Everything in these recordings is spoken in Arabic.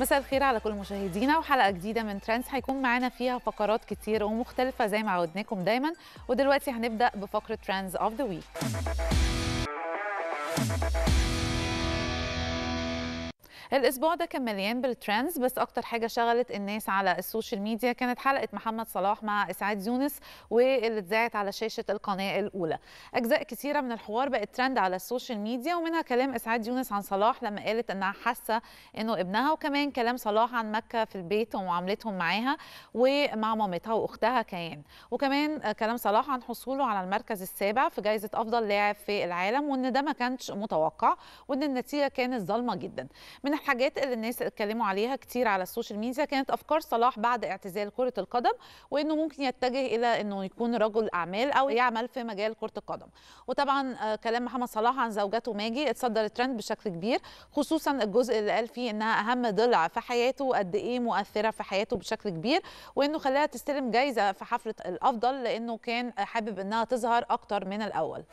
مساء الخير على كل مشاهدينا وحلقه جديده من ترانس هيكون معانا فيها فقرات كتير ومختلفه زي ما عودناكم دايما ودلوقتي هنبدا بفقره ترانز اوف ذا ويك الاسبوع ده كان مليان بالترندز بس اكتر حاجه شغلت الناس على السوشيال ميديا كانت حلقه محمد صلاح مع اسعاد يونس واللي اتذاعت على شاشه القناه الاولى اجزاء كثيره من الحوار بقت ترند على السوشيال ميديا ومنها كلام اسعاد يونس عن صلاح لما قالت انها حاسه انه ابنها وكمان كلام صلاح عن مكه في البيت ومعاملتهم معاها ومع مامتها واختها كيان وكمان كلام صلاح عن حصوله على المركز السابع في جائزه افضل لاعب في العالم وان ده ما كانش متوقع وان النتيجه كانت ظالمه جدا من الحاجات اللي الناس اتكلموا عليها كتير على السوشيال ميديا كانت افكار صلاح بعد اعتزال كره القدم وانه ممكن يتجه الى انه يكون رجل اعمال او يعمل في مجال كره القدم وطبعا آه، كلام محمد صلاح عن زوجته ماجي اتصدر ترند بشكل كبير خصوصا الجزء اللي قال فيه انها اهم ضلع في حياته وقد ايه مؤثره في حياته بشكل كبير وانه خلاها تستلم جايزه في حفله الافضل لانه كان حابب انها تظهر اكتر من الاول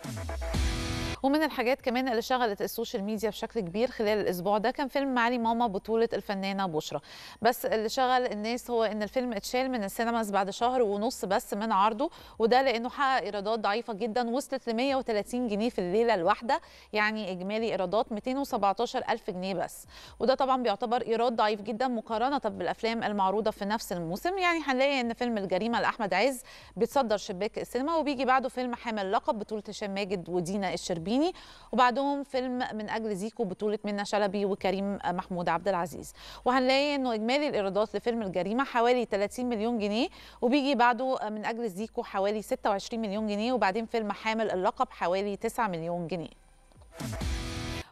ومن الحاجات كمان اللي شغلت السوشيال ميديا بشكل كبير خلال الاسبوع ده كان فيلم معالي ماما بطوله الفنانه بشرى بس اللي شغل الناس هو ان الفيلم اتشال من السينماز بعد شهر ونص بس من عرضه وده لانه حقق ايرادات ضعيفه جدا وصلت ل 130 جنيه في الليله الواحده يعني اجمالي ايرادات 217 الف جنيه بس وده طبعا بيعتبر ايراد ضعيف جدا مقارنه بالافلام المعروضه في نفس الموسم يعني هنلاقي ان فيلم الجريمه لاحمد عز بيتصدر شباك السينما وبيجي بعده فيلم حامل لقب بطوله هشام ماجد ودينا الشربيني الفلسطيني وبعدهم فيلم من اجل زيكو بطوله منى شلبي وكريم محمود عبد العزيز وهنلاقي انه اجمالي الايرادات لفيلم الجريمه حوالي 30 مليون جنيه وبيجي بعده من اجل زيكو حوالي 26 مليون جنيه وبعدين فيلم حامل اللقب حوالي 9 مليون جنيه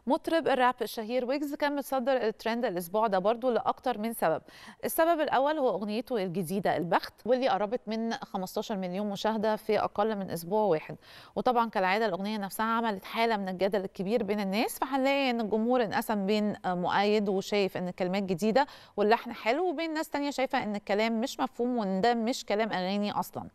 مطرب الراب الشهير ويجز كان متصدر الترند الاسبوع ده برضه لاكتر من سبب السبب الاول هو اغنيته الجديده البخت واللي قربت من 15 مليون مشاهده في اقل من اسبوع واحد وطبعا كالعاده الاغنيه نفسها عملت حاله من الجدل الكبير بين الناس فهنلاقي ان الجمهور انقسم بين مؤيد وشايف ان الكلمات جديده واللحن حلو وبين ناس تانية شايفه ان الكلام مش مفهوم وان ده مش كلام اغاني اصلا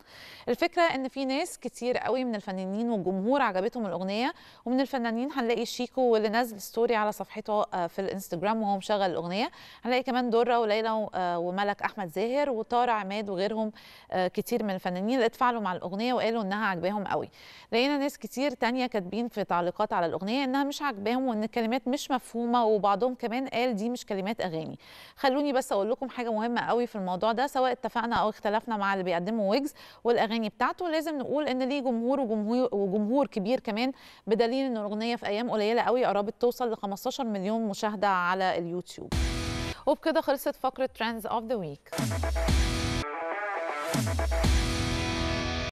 الفكره ان في ناس كتير قوي من الفنانين والجمهور عجبتهم الاغنيه ومن الفنانين هنلاقي شيكو واللي نازل ستوري على صفحته آه، في الانستجرام وهو مشغل الاغنيه هنلاقي كمان دره وليلى آه، وملك احمد زاهر وطارق عماد وغيرهم آه، كتير من الفنانين اللي اتفاعلوا مع الاغنيه وقالوا انها عجباهم قوي لقينا ناس كتير تانية كاتبين في تعليقات على الاغنيه انها مش عجباهم وان الكلمات مش مفهومه وبعضهم كمان قال دي مش كلمات اغاني خلوني بس اقول لكم حاجه مهمه قوي في الموضوع ده سواء اتفقنا او اختلفنا مع اللي بيقدمه ويجز والاغاني بتاعته لازم نقول ان ليه جمهور وجمهور وجمهور كبير كمان بدليل ان الاغنيه في ايام قليله قوي قربت بتوصل ل 15 مليون مشاهده على اليوتيوب وبكده خلصت فقره ترندز اوف ذا ويك